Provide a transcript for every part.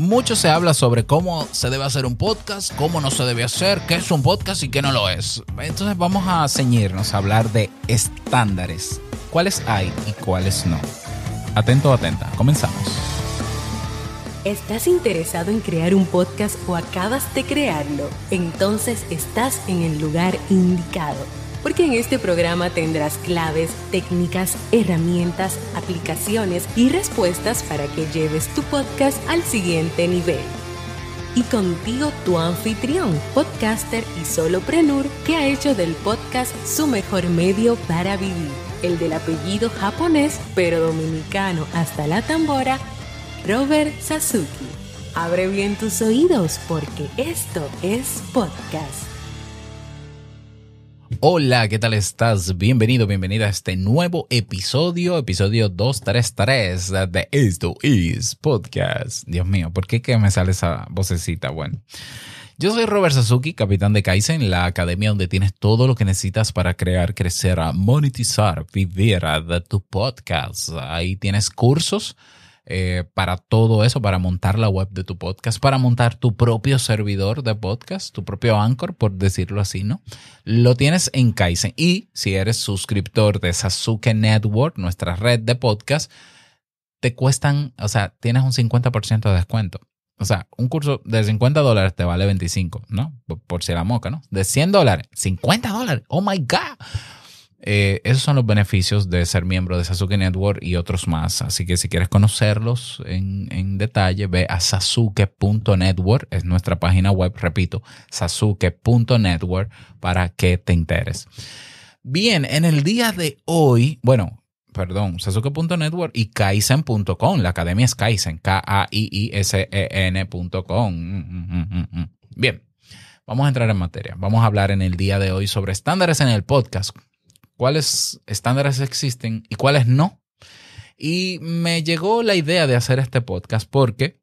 mucho se habla sobre cómo se debe hacer un podcast, cómo no se debe hacer, qué es un podcast y qué no lo es. Entonces vamos a ceñirnos a hablar de estándares. ¿Cuáles hay y cuáles no? Atento, atenta. Comenzamos. ¿Estás interesado en crear un podcast o acabas de crearlo? Entonces estás en el lugar indicado porque en este programa tendrás claves, técnicas, herramientas, aplicaciones y respuestas para que lleves tu podcast al siguiente nivel. Y contigo tu anfitrión, podcaster y soloprenur que ha hecho del podcast su mejor medio para vivir, el del apellido japonés pero dominicano hasta la tambora, Robert Sasuki. Abre bien tus oídos porque esto es podcast. Hola, ¿qué tal estás? Bienvenido, bienvenida a este nuevo episodio, episodio 233 de Esto Is Podcast. Dios mío, ¿por qué me sale esa vocecita? Bueno, yo soy Robert Suzuki, capitán de Kaizen, la academia donde tienes todo lo que necesitas para crear, crecer, monetizar, vivir de tu podcast. Ahí tienes cursos eh, para todo eso, para montar la web de tu podcast, para montar tu propio servidor de podcast, tu propio Anchor, por decirlo así, ¿no? Lo tienes en Kaizen. Y si eres suscriptor de Sasuke Network, nuestra red de podcast, te cuestan, o sea, tienes un 50% de descuento. O sea, un curso de 50 dólares te vale 25, ¿no? Por, por si la moca, ¿no? De 100 dólares, 50 dólares. Oh my God. Eh, esos son los beneficios de ser miembro de Sasuke Network y otros más. Así que si quieres conocerlos en, detalle, ve a sasuke.network, es nuestra página web, repito, sasuke.network para que te interes. Bien, en el día de hoy, bueno, perdón, sasuke.network y kaizen.com, la academia es kaizen, K-A-I-I-S-E-N.com. Mm, mm, mm, Bien. Vamos a entrar en materia. Vamos a hablar en el día de hoy sobre estándares en el podcast, cuáles estándares existen y cuáles no. Y me llegó la idea de hacer este podcast porque,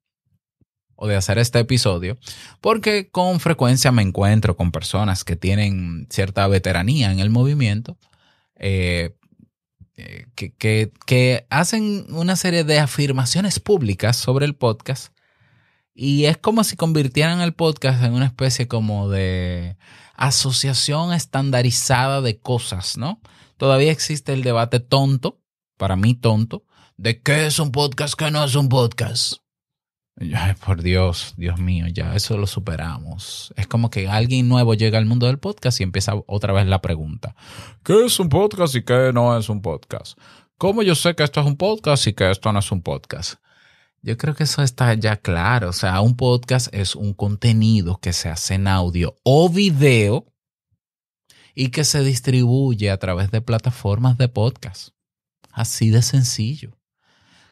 o de hacer este episodio, porque con frecuencia me encuentro con personas que tienen cierta veteranía en el movimiento, eh, eh, que, que, que, hacen una serie de afirmaciones públicas sobre el podcast y es como si convirtieran el podcast en una especie como de asociación estandarizada de cosas, ¿no? Todavía existe el debate tonto, para mí tonto, de qué es un podcast, qué no es un podcast. Ay, por Dios, Dios mío, ya eso lo superamos. Es como que alguien nuevo llega al mundo del podcast y empieza otra vez la pregunta. ¿Qué es un podcast y qué no es un podcast? ¿Cómo yo sé que esto es un podcast y que esto no es un podcast? Yo creo que eso está ya claro. O sea, un podcast es un contenido que se hace en audio o video y que se distribuye a través de plataformas de podcast. Así de sencillo.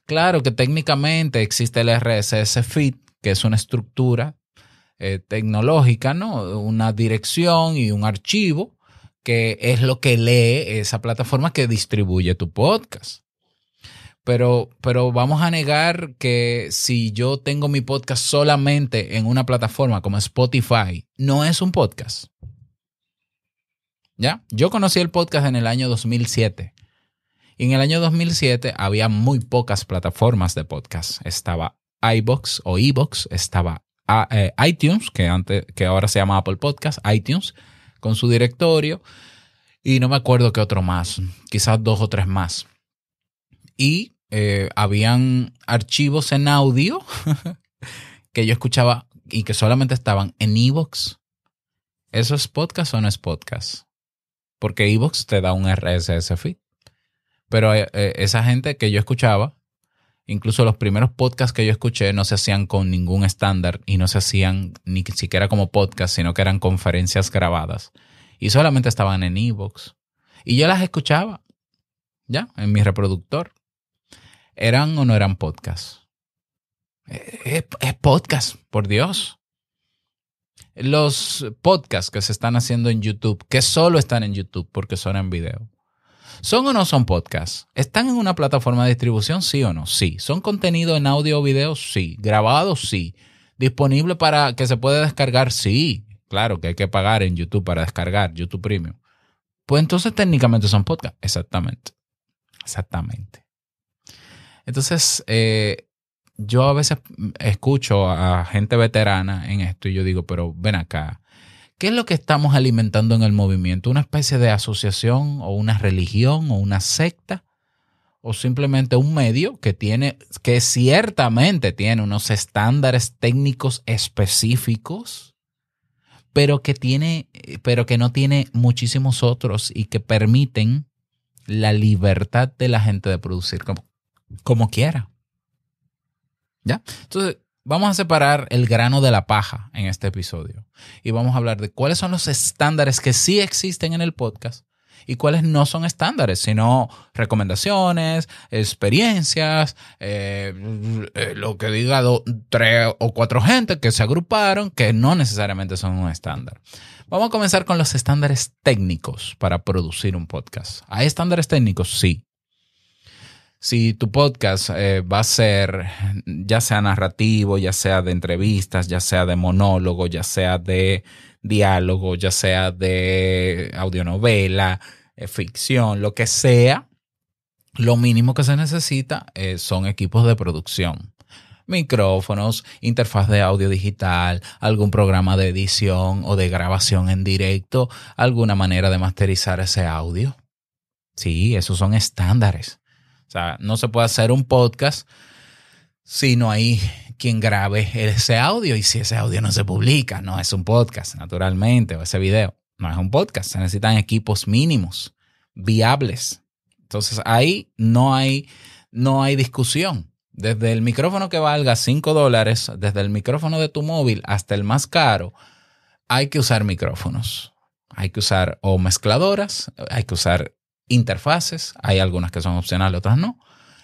Claro que técnicamente existe el RSS feed, que es una estructura eh, tecnológica, ¿no? Una dirección y un archivo que es lo que lee esa plataforma que distribuye tu podcast. Pero, pero vamos a negar que si yo tengo mi podcast solamente en una plataforma como Spotify, no es un podcast. ¿Ya? Yo conocí el podcast en el año 2007. Y en el año 2007 había muy pocas plataformas de podcast. Estaba iBox o iBox, estaba ah, eh, iTunes, que, antes, que ahora se llama Apple Podcast, iTunes, con su directorio. Y no me acuerdo qué otro más, quizás dos o tres más. Y eh, habían archivos en audio que yo escuchaba y que solamente estaban en Evox. ¿Eso es podcast o no es podcast? Porque Evox te da un RSS feed. Pero eh, eh, esa gente que yo escuchaba, incluso los primeros podcasts que yo escuché no se hacían con ningún estándar y no se hacían ni siquiera como podcast, sino que eran conferencias grabadas. Y solamente estaban en Evox. Y yo las escuchaba, ya, en mi reproductor. ¿Eran o no eran podcasts? Eh, eh, es, podcast, por Dios. Los podcasts que se están haciendo en YouTube, que solo están en YouTube porque son en video. ¿Son o no son podcasts? ¿Están en una plataforma de distribución? Sí o no. Sí. ¿Son contenido en audio o video? Sí. ¿Grabado? Sí. ¿Disponible para que se pueda descargar? Sí. Claro que hay que pagar en YouTube para descargar YouTube Premium. Pues entonces técnicamente son podcasts. Exactamente. Exactamente. Entonces, eh, yo a veces escucho a gente veterana en esto y yo digo, pero ven acá, ¿qué es lo que estamos alimentando en el movimiento? ¿Una especie de asociación o una religión o una secta? ¿O simplemente un medio que tiene, que ciertamente tiene unos estándares técnicos específicos? Pero que, tiene, pero que no tiene muchísimos otros y que permiten la libertad de la gente de producir como quiera. ¿Ya? Entonces, vamos a separar el grano de la paja en este episodio y vamos a hablar de cuáles son los estándares que sí existen en el podcast y cuáles no son estándares, sino recomendaciones, experiencias, eh, eh, lo que diga tres o cuatro gente que se agruparon que no necesariamente son un estándar. Vamos a comenzar con los estándares técnicos para producir un podcast. ¿Hay estándares técnicos? Sí si tu podcast eh, va a ser ya sea narrativo, ya sea de entrevistas, ya sea de monólogo, ya sea de diálogo, ya sea de audionovela, eh, ficción, lo que sea, lo mínimo que se necesita eh, son equipos de producción. Micrófonos, interfaz de audio digital, algún programa de edición o de grabación en directo, alguna manera de masterizar ese audio. Sí, esos son estándares sea, no se puede hacer un podcast si no hay quien grabe ese audio y si ese audio no se publica, no es un podcast, naturalmente, o ese video, no es un podcast, se necesitan equipos mínimos, viables. Entonces ahí no hay, no hay discusión. Desde el micrófono que valga 5 dólares, desde el micrófono de tu móvil hasta el más caro, hay que usar micrófonos. Hay que usar o mezcladoras, hay que usar interfaces, hay algunas que son opcionales, otras no,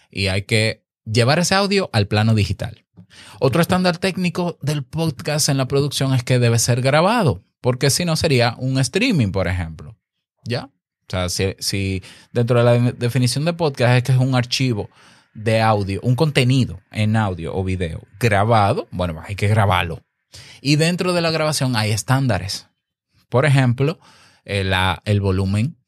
y hay que llevar ese audio al plano digital. Otro estándar técnico del podcast en la producción es que debe ser grabado, porque si no sería un streaming, por ejemplo. ¿Ya? O sea, si, dentro de la definición de podcast es que es un archivo de audio, un contenido en audio o video grabado, bueno, hay que grabarlo. Y dentro de la grabación hay estándares. Por ejemplo, el, eh, el volumen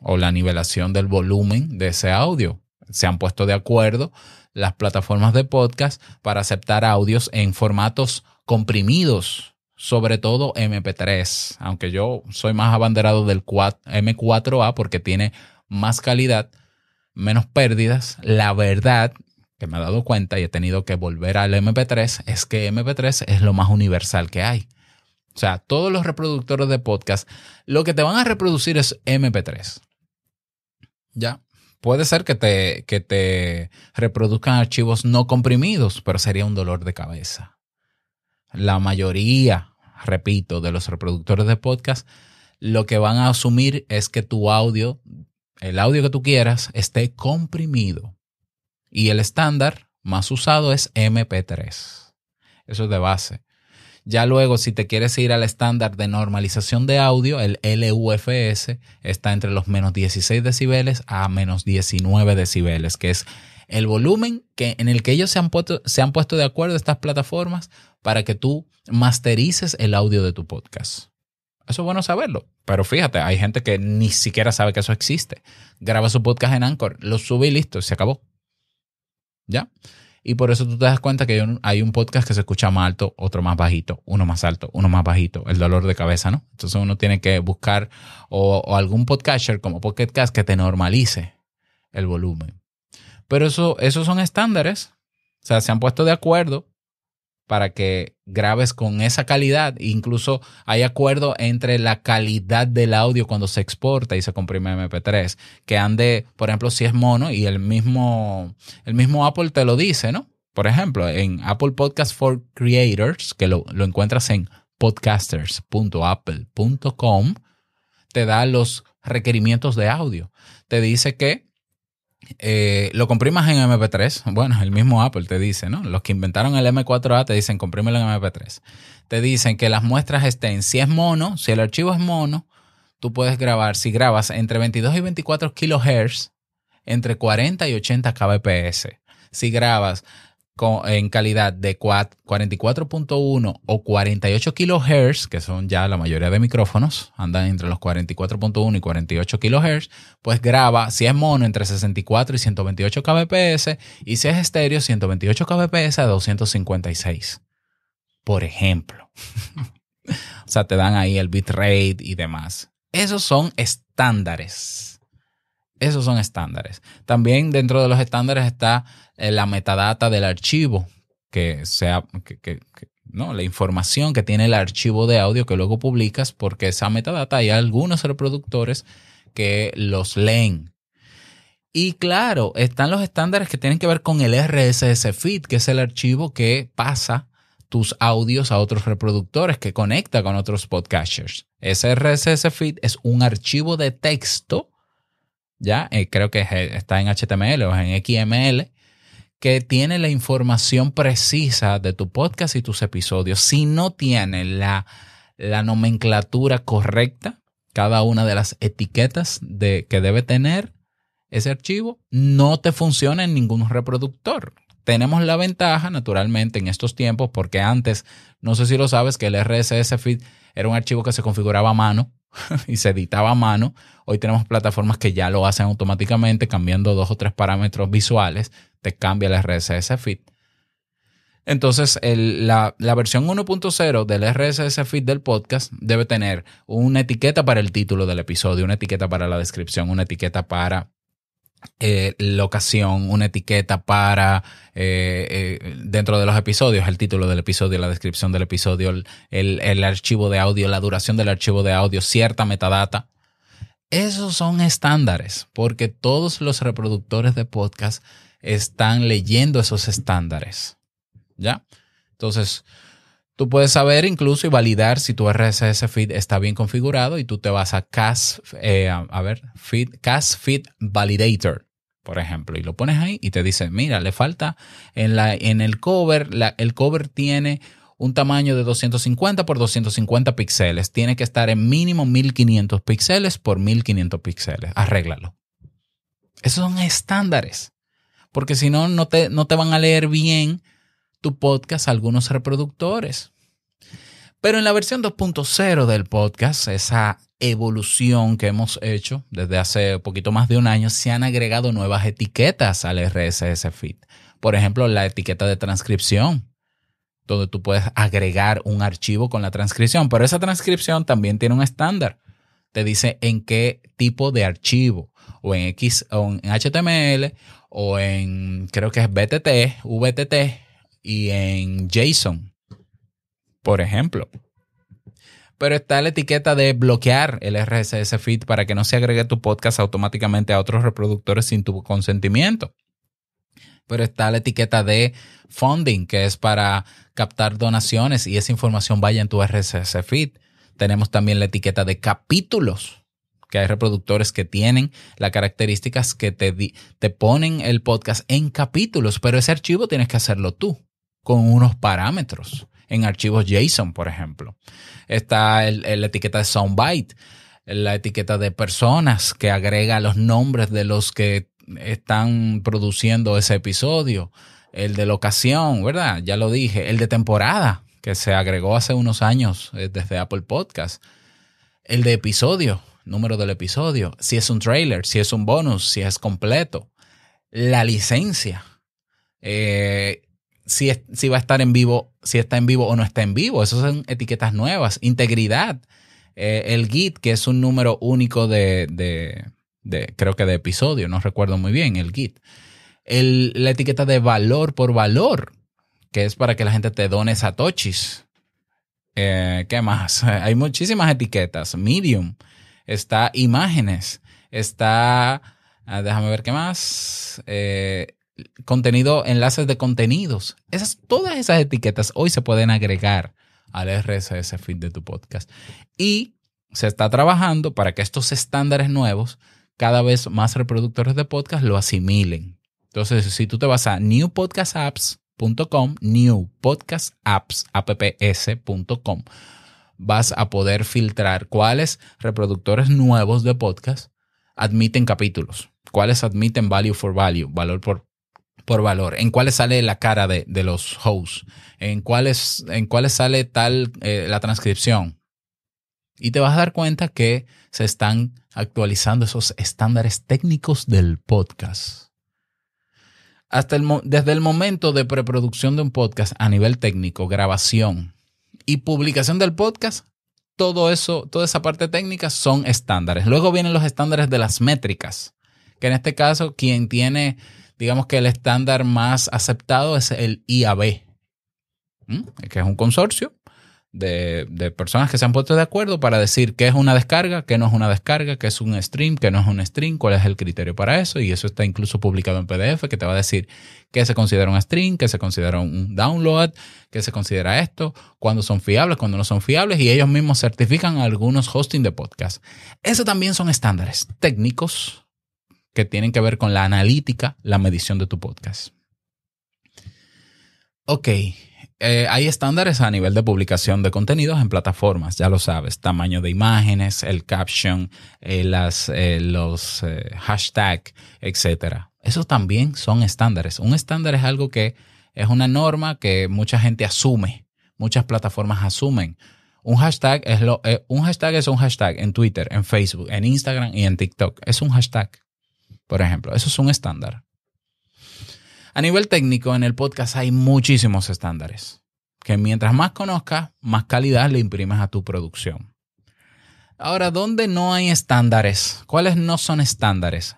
o la nivelación del volumen de ese audio. Se han puesto de acuerdo las plataformas de podcast para aceptar audios en formatos comprimidos, sobre todo MP3, aunque yo soy más abanderado del M4A porque tiene más calidad, menos pérdidas. La verdad que me he dado cuenta y he tenido que volver al MP3 es que MP3 es lo más universal que hay. O sea, todos los reproductores de podcast, lo que te van a reproducir es MP3. ¿Ya? Puede ser que te, que te reproduzcan archivos no comprimidos, pero sería un dolor de cabeza. La mayoría, repito, de los reproductores de podcast, lo que van a asumir es que tu audio, el audio que tú quieras, esté comprimido. Y el estándar más usado es MP3. Eso es de base. Ya luego, si te quieres ir al estándar de normalización de audio, el LUFS está entre los menos 16 decibeles a menos 19 decibeles, que es el volumen que, en el que ellos se han, puesto, de acuerdo estas plataformas para que tú masterices el audio de tu podcast. Eso es bueno saberlo. Pero fíjate, hay gente que ni siquiera sabe que eso existe. Graba su podcast en Anchor, lo sube y listo, se acabó. ¿Ya? Y por eso tú te das cuenta que hay un, podcast que se escucha más alto, otro más bajito, uno más alto, uno más bajito, el dolor de cabeza, ¿no? Entonces uno tiene que buscar o, algún podcaster como Pocketcast que te normalice el volumen. Pero eso, esos son estándares. O sea, se han puesto de acuerdo para que grabes con esa calidad. Incluso hay acuerdo entre la calidad del audio cuando se exporta y se comprime MP3, que ande, por ejemplo, si es mono y el mismo, el mismo Apple te lo dice, ¿no? Por ejemplo, en Apple Podcast for Creators, que lo, lo encuentras en podcasters.apple.com, te da los requerimientos de audio. Te dice que eh, lo comprimas en MP3. Bueno, el mismo Apple te dice, ¿no? Los que inventaron el M4A te dicen comprímelo en MP3. Te dicen que las muestras estén, si es mono, si el archivo es mono, tú puedes grabar, si grabas entre 22 y 24 kHz entre 40 y 80 kbps. Si grabas en calidad de 44.1 o 48 kHz, que son ya la mayoría de micrófonos, andan entre los 44.1 y 48 kHz, pues graba, si es mono, entre 64 y 128 kbps, y si es estéreo, 128 kbps a 256, por ejemplo. o sea, te dan ahí el bitrate y demás. Esos son estándares. Esos son estándares. También dentro de los estándares está eh, la metadata del archivo, que sea, no, la información que tiene el archivo de audio que luego publicas, porque esa metadata hay algunos reproductores que los leen. Y claro, están los estándares que tienen que ver con el RSS feed, que es el archivo que pasa tus audios a otros reproductores, que conecta con otros podcasters. Ese RSS feed es un archivo de texto, ya eh, creo que eh, está en HTML o en XML, que tiene la información precisa de tu podcast y tus episodios. Si no tiene la, nomenclatura correcta, cada una de las etiquetas de, que debe tener ese archivo, no te funciona en ningún reproductor. Tenemos la ventaja, naturalmente, en estos tiempos, porque antes, no sé si lo sabes, que el RSS feed era un archivo que se configuraba a mano y se editaba a mano. Hoy tenemos plataformas que ya lo hacen automáticamente, cambiando dos o tres parámetros visuales te cambia el RSS feed. Entonces, la, versión 1.0 del RSS feed del podcast debe tener una etiqueta para el título del episodio, una etiqueta para la descripción, una etiqueta para eh, locación, una etiqueta para eh, eh, dentro de los episodios, el título del episodio, la descripción del episodio, el, el archivo de audio, la duración del archivo de audio, cierta metadata. Esos son estándares, porque todos los reproductores de podcast están leyendo esos estándares. ¿Ya? Entonces, tú puedes saber incluso y validar si tu RSS feed está bien configurado y tú te vas a Cast, eh, a ver, feed, Cast Feed Validator, por ejemplo, y lo pones ahí y te dice, mira, le falta en, la, en el cover, el cover tiene un tamaño de 250 por 250 píxeles. Tiene que estar en mínimo 1500 píxeles por 1500 píxeles. Arréglalo. Esos son estándares porque si no, no te, no te van a leer bien tu podcast algunos reproductores. Pero en la versión 2.0 del podcast, esa evolución que hemos hecho desde hace poquito más de un año, se han agregado nuevas etiquetas al RSS feed. Por ejemplo, la etiqueta de transcripción, donde tú puedes agregar un archivo con la transcripción, pero esa transcripción también tiene un estándar te dice en qué tipo de archivo, o en X, o en HTML, o en creo que es BTT, VTT y en JSON, por ejemplo. Pero está la etiqueta de bloquear el RSS feed para que no se agregue tu podcast automáticamente a otros reproductores sin tu consentimiento pero está la etiqueta de funding, que es para captar donaciones y esa información vaya en tu RSS feed. Tenemos también la etiqueta de capítulos, que hay reproductores que tienen las características que te, te ponen el podcast en capítulos, pero ese archivo tienes que hacerlo tú con unos parámetros en archivos JSON, por ejemplo. Está la etiqueta de soundbite, la etiqueta de personas que agrega los nombres de los que están produciendo ese episodio, el de locación, ¿verdad? Ya lo dije, el de temporada, que se agregó hace unos años eh, desde Apple Podcast. El de episodio, número del episodio, si es un trailer, si es un bonus, si es completo, la licencia, eh, si, si va a estar en vivo, si está en vivo o no está en vivo. Esas son etiquetas nuevas, integridad, eh, el Git, que es un número único de, creo que de episodio, no recuerdo muy bien, el Git. la etiqueta de valor por valor, que es para que la gente te done satoshis. Eh, ¿Qué más? Hay muchísimas etiquetas. Medium, está imágenes, está, ah, déjame ver qué más, eh, contenido, enlaces de contenidos. Esas, todas esas etiquetas hoy se pueden agregar al RSS feed de tu podcast. Y se está trabajando para que estos estándares nuevos, cada vez más reproductores de podcast lo asimilen. Entonces, si tú te vas a New Podcast Apps, new podcast apps, vas a poder filtrar cuáles reproductores nuevos de podcast admiten capítulos, cuáles admiten value for value, valor por, por valor, en cuáles sale la cara de, los hosts, en cuáles, en cuáles sale tal eh, la transcripción. Y te vas a dar cuenta que se están actualizando esos estándares técnicos del podcast desde el momento de preproducción de un podcast a nivel técnico, grabación y publicación del podcast, todo eso, toda esa parte técnica son estándares. Luego vienen los estándares de las métricas, que en este caso quien tiene, digamos que el estándar más aceptado es el IAB, que es un consorcio de, personas que se han puesto de acuerdo para decir qué es una descarga, qué no es una descarga, qué es un stream, qué no es un stream, cuál es el criterio para eso. Y eso está incluso publicado en PDF que te va a decir qué se considera un stream, qué se considera un download, qué se considera esto, cuándo son fiables, cuándo no son fiables. Y ellos mismos certifican algunos hosting de podcast. Eso también son estándares técnicos que tienen que ver con la analítica, la medición de tu podcast. Ok, eh, hay estándares a nivel de publicación de contenidos en plataformas, ya lo sabes, tamaño de imágenes, el caption, eh, las, eh, los hashtags, etc. Esos también son estándares. Un estándar es algo que es una norma que mucha gente asume, muchas plataformas asumen. Un hashtag, es lo, un hashtag es un hashtag en Twitter, en Facebook, en Instagram y en TikTok. Es un hashtag, por ejemplo. Eso es un estándar. A nivel técnico, en el podcast hay muchísimos estándares, que mientras más conozcas, más calidad le imprimes a tu producción. Ahora, ¿dónde no hay estándares? ¿Cuáles no son estándares?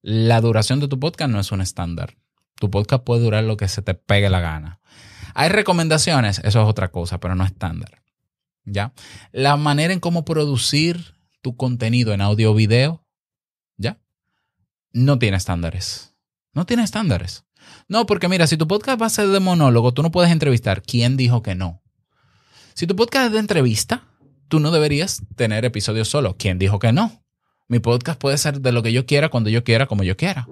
La duración de tu podcast no es un estándar. Tu podcast puede durar lo que se te pegue la gana. Hay recomendaciones, eso es otra cosa, pero no estándar. ¿Ya? La manera en cómo producir tu contenido en audio o video, ¿ya? No tiene estándares. No tiene estándares. No, porque mira, si tu podcast va a ser de monólogo, tú no puedes entrevistar. ¿Quién dijo que no? Si tu podcast es de entrevista, tú no deberías tener episodios solo. ¿Quién dijo que no? Mi podcast puede ser de lo que yo quiera, cuando yo quiera, como yo quiera.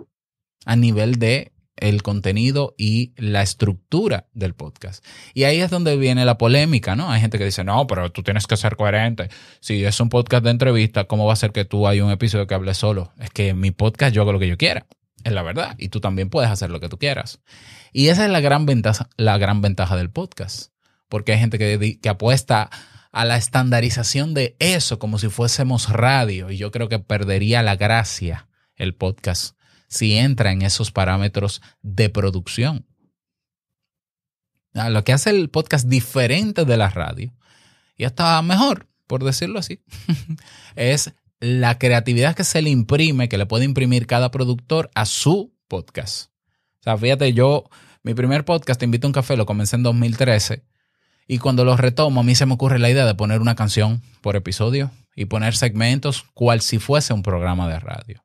A nivel de el contenido y la estructura del podcast. Y ahí es donde viene la polémica, ¿no? Hay gente que dice, no, pero tú tienes que ser coherente. Si es un podcast de entrevista, ¿cómo va a ser que tú hay un episodio que hable solo? Es que mi podcast yo hago lo que yo quiera es la verdad y tú también puedes hacer lo que tú quieras. Y esa es la gran ventaja, la gran ventaja del podcast, porque hay gente que, que apuesta a la estandarización de eso como si fuésemos radio y yo creo que perdería la gracia el podcast si entra en esos parámetros de producción. Lo que hace el podcast diferente de la radio y hasta mejor, por decirlo así, es la creatividad que se le imprime, que le puede imprimir cada productor a su podcast. O sea, fíjate, yo, mi primer podcast, Te invito a un café, lo comencé en 2013. Y cuando lo retomo, a mí se me ocurre la idea de poner una canción por episodio y poner segmentos cual si fuese un programa de radio.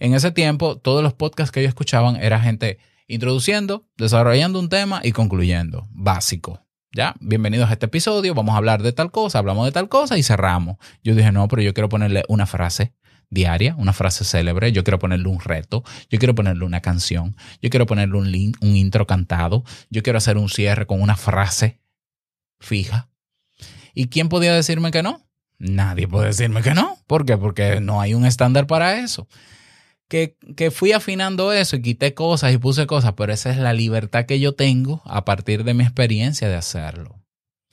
En ese tiempo, todos los podcasts que yo escuchaban era gente introduciendo, desarrollando un tema y concluyendo, básico. Ya, bienvenidos a este episodio, vamos a hablar de tal cosa, hablamos de tal cosa y cerramos. Yo dije, no, pero yo quiero ponerle una frase diaria, una frase célebre, yo quiero ponerle un reto, yo quiero ponerle una canción, yo quiero ponerle un, link, un intro cantado, yo quiero hacer un cierre con una frase fija. ¿Y quién podía decirme que no? Nadie puede decirme que no. ¿Por qué? Porque no hay un estándar para eso que, que fui afinando eso y quité cosas y puse cosas, pero esa es la libertad que yo tengo a partir de mi experiencia de hacerlo.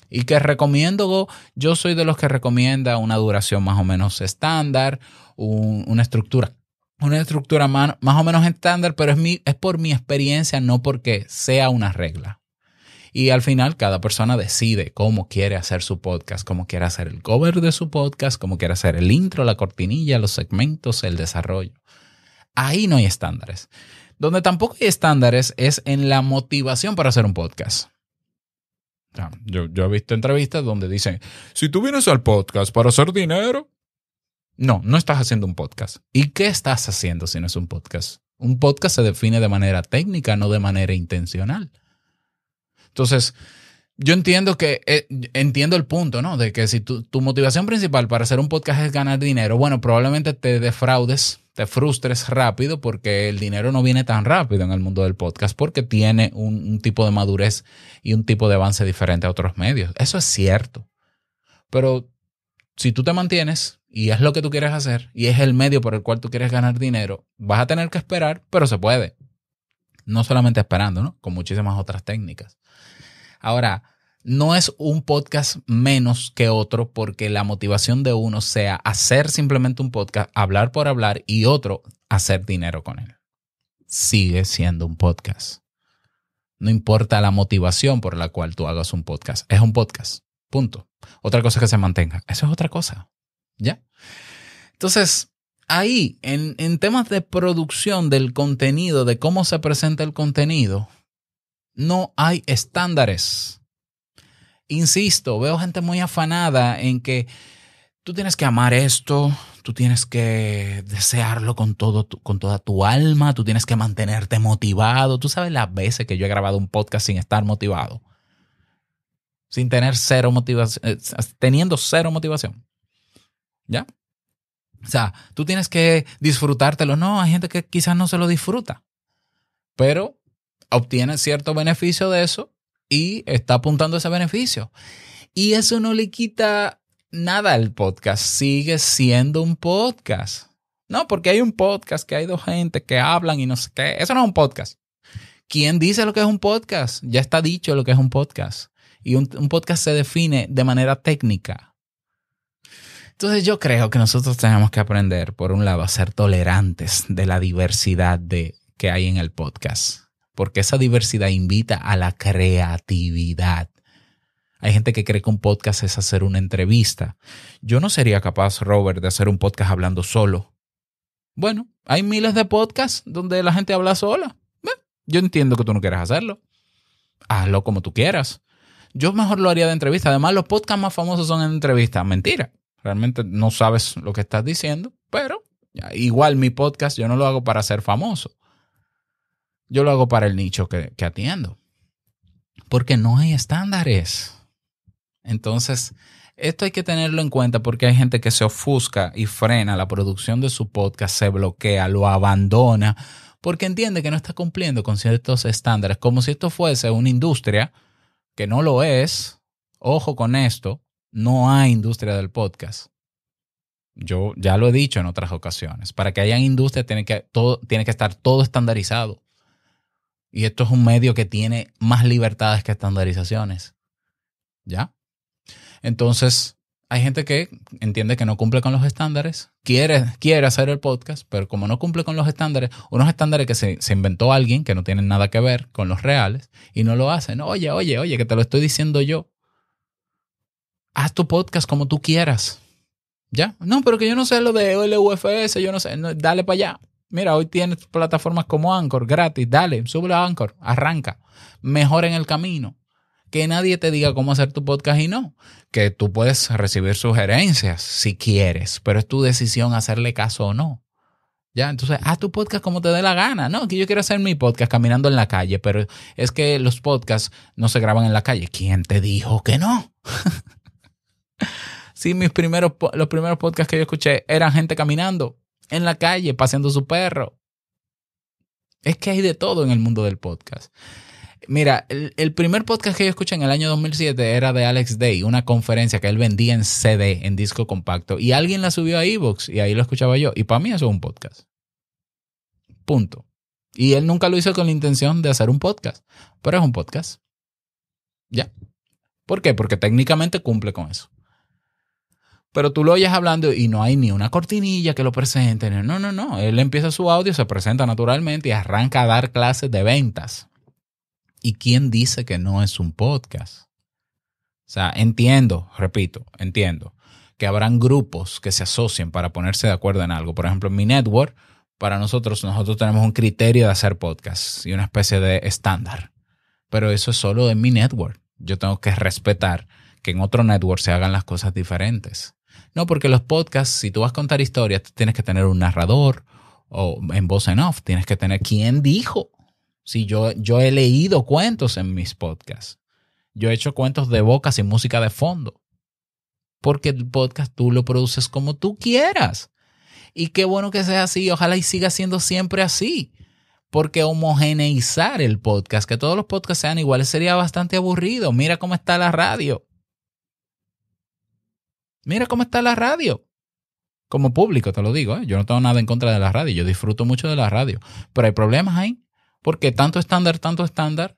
Y que recomiendo, yo soy de los que recomienda una duración más o menos estándar, una estructura una estructura más, o menos estándar, pero es por mi experiencia, no porque sea una regla. Y al final cada persona decide cómo quiere hacer su podcast, cómo quiere hacer el cover de su podcast, cómo quiere hacer el intro, la cortinilla, los segmentos, el desarrollo. Ahí no hay estándares. Donde tampoco hay estándares es en la motivación para hacer un podcast. Yo, he visto entrevistas donde dicen, si tú vienes al podcast para hacer dinero, no, no estás haciendo un podcast. ¿Y qué estás haciendo si no es un podcast? Un podcast se define de manera técnica, no de manera intencional. Entonces, yo entiendo que, eh, entiendo el punto, ¿no? De que si tu, tu, motivación principal para hacer un podcast es ganar dinero, bueno, probablemente te defraudes, te frustres rápido porque el dinero no viene tan rápido en el mundo del podcast porque tiene un, un tipo de madurez y un tipo de avance diferente a otros medios. Eso es cierto. Pero si tú te mantienes y es lo que tú quieres hacer y es el medio por el cual tú quieres ganar dinero, vas a tener que esperar, pero se puede. No solamente esperando, ¿no? Con muchísimas otras técnicas. Ahora, no es un podcast menos que otro porque la motivación de uno sea hacer simplemente un podcast, hablar por hablar y otro hacer dinero con él. Sigue siendo un podcast. No importa la motivación por la cual tú hagas un podcast. Es un podcast. Punto. Otra cosa que se mantenga. Eso es otra cosa. ¿Ya? Entonces, ahí, en temas de producción del contenido, de cómo se presenta el contenido, no hay estándares. Insisto, veo gente muy afanada en que tú tienes que amar esto, tú tienes que desearlo con, todo con toda tu alma, tú tienes que mantenerte motivado. Tú sabes las veces que yo he grabado un podcast sin estar motivado, sin tener cero motivación, eh, teniendo cero motivación. ¿Ya? O sea, tú tienes que disfrutártelo. No, hay gente que quizás no se lo disfruta, pero obtiene cierto beneficio de eso y está apuntando ese beneficio. Y eso no le quita nada al podcast, sigue siendo un podcast. No, porque hay un podcast que hay dos gente que hablan y no sé qué. Eso no es un podcast. ¿Quién dice lo que es un podcast? Ya está dicho lo que es un podcast. Y un, podcast se define de manera técnica. Entonces yo creo que nosotros tenemos que aprender, por un lado, a ser tolerantes de la diversidad de, que hay en el podcast porque esa diversidad invita a la creatividad. Hay gente que cree que un podcast es hacer una entrevista. Yo no sería capaz, Robert, de hacer un podcast hablando solo. Bueno, hay miles de podcasts donde la gente habla sola. yo entiendo que tú no quieras hacerlo. Hazlo como tú quieras. Yo mejor lo haría de entrevista. Además, los podcasts más famosos son en entrevista. Mentira. Realmente no sabes lo que estás diciendo, pero igual mi podcast yo no lo hago para ser famoso. Yo lo hago para el nicho que, atiendo. Porque no hay estándares. Entonces, esto hay que tenerlo en cuenta porque hay gente que se ofusca y frena la producción de su podcast, se bloquea, lo abandona, porque entiende que no está cumpliendo con ciertos estándares, como si esto fuese una industria que no lo es. Ojo con esto, no hay industria del podcast. Yo ya lo he dicho en otras ocasiones. Para que haya industria tiene que, todo, tiene que estar todo estandarizado. Y esto es un medio que tiene más libertades que estandarizaciones. ¿Ya? Entonces, hay gente que entiende que no cumple con los estándares, quiere, quiere hacer el podcast, pero como no cumple con los estándares, unos estándares que se, inventó alguien que no tienen nada que ver con los reales y no lo hacen. Oye, oye, oye, que te lo estoy diciendo yo. Haz tu podcast como tú quieras. ¿Ya? No, pero que yo no sé lo de LUFS, yo no sé. dale para allá. Mira, hoy tienes plataformas como Anchor, gratis, dale, sube a Anchor, arranca, Mejor en el camino. Que nadie te diga cómo hacer tu podcast y no. Que tú puedes recibir sugerencias si quieres, pero es tu decisión hacerle caso o no. Ya, entonces, haz tu podcast como te dé la gana. No, que yo quiero hacer mi podcast caminando en la calle, pero es que los podcasts no se graban en la calle. ¿Quién te dijo que no? sí, mis primeros, los primeros podcasts que yo escuché eran gente caminando en la calle paseando su perro. Es que hay de todo en el mundo del podcast. Mira, el, primer podcast que yo escuché en el año 2007 era de Alex Day, una conferencia que él vendía en CD, en disco compacto, y alguien la subió a Evox y ahí lo escuchaba yo. Y para mí eso es un podcast. Punto. Y él nunca lo hizo con la intención de hacer un podcast, pero es un podcast. Ya. ¿Por qué? Porque técnicamente cumple con eso. Pero tú lo oyes hablando y no hay ni una cortinilla que lo presente. No, no, no. Él empieza su audio, se presenta naturalmente y arranca a dar clases de ventas. ¿Y quién dice que no es un podcast? O sea, entiendo, repito, entiendo que habrán grupos que se asocien para ponerse de acuerdo en algo. Por ejemplo, en mi network, para nosotros, nosotros tenemos un criterio de hacer podcasts y una especie de estándar. Pero eso es solo de mi network. Yo tengo que respetar que en otro network se hagan las cosas diferentes. No, porque los podcasts, si tú vas a contar historias, tienes que tener un narrador o en voz en off, tienes que tener quién dijo. Si yo, yo he leído cuentos en mis podcasts, yo he hecho cuentos de boca sin música de fondo, porque el podcast tú lo produces como tú quieras. Y qué bueno que sea así, ojalá y siga siendo siempre así, porque homogeneizar el podcast, que todos los podcasts sean iguales, sería bastante aburrido. Mira cómo está la radio. Mira cómo está la radio. Como público, te lo digo, ¿eh? yo no tengo nada en contra de la radio, yo disfruto mucho de la radio, pero hay problemas ahí, porque tanto estándar, tanto estándar,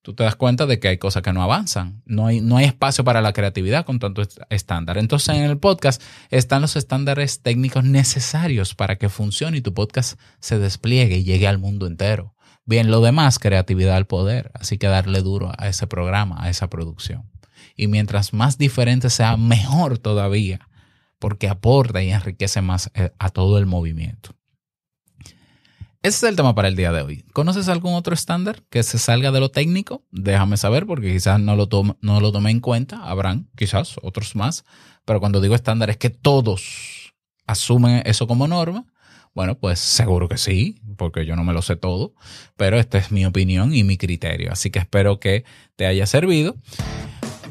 tú te das cuenta de que hay cosas que no avanzan, no hay, no hay espacio para la creatividad con tanto estándar. Entonces en el podcast están los estándares técnicos necesarios para que funcione y tu podcast se despliegue y llegue al mundo entero. Bien, lo demás, creatividad al poder, así que darle duro a ese programa, a esa producción. Y mientras más diferente sea, mejor todavía, porque aporta y enriquece más eh, a todo el movimiento. Ese es el tema para el día de hoy. ¿Conoces algún otro estándar que se salga de lo técnico? Déjame saber porque quizás no lo, no lo tomé en cuenta. Habrán quizás otros más. Pero cuando digo estándar es que todos asumen eso como norma. Bueno, pues seguro que sí, porque yo no me lo sé todo. Pero esta es mi opinión y mi criterio. Así que espero que te haya servido.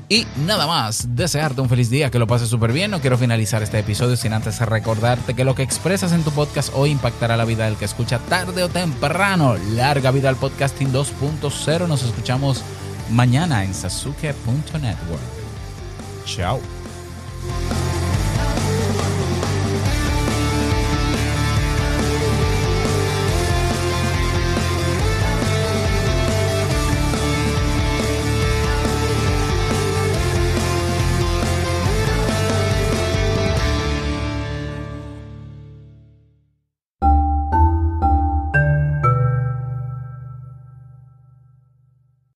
Y nada más, desearte un feliz día, que lo pases súper bien. No quiero finalizar este episodio sin antes recordarte que lo que expresas en tu podcast hoy impactará la vida del que escucha tarde o temprano. Larga vida al podcasting 2.0. Nos escuchamos mañana en sasuke.network. Chao.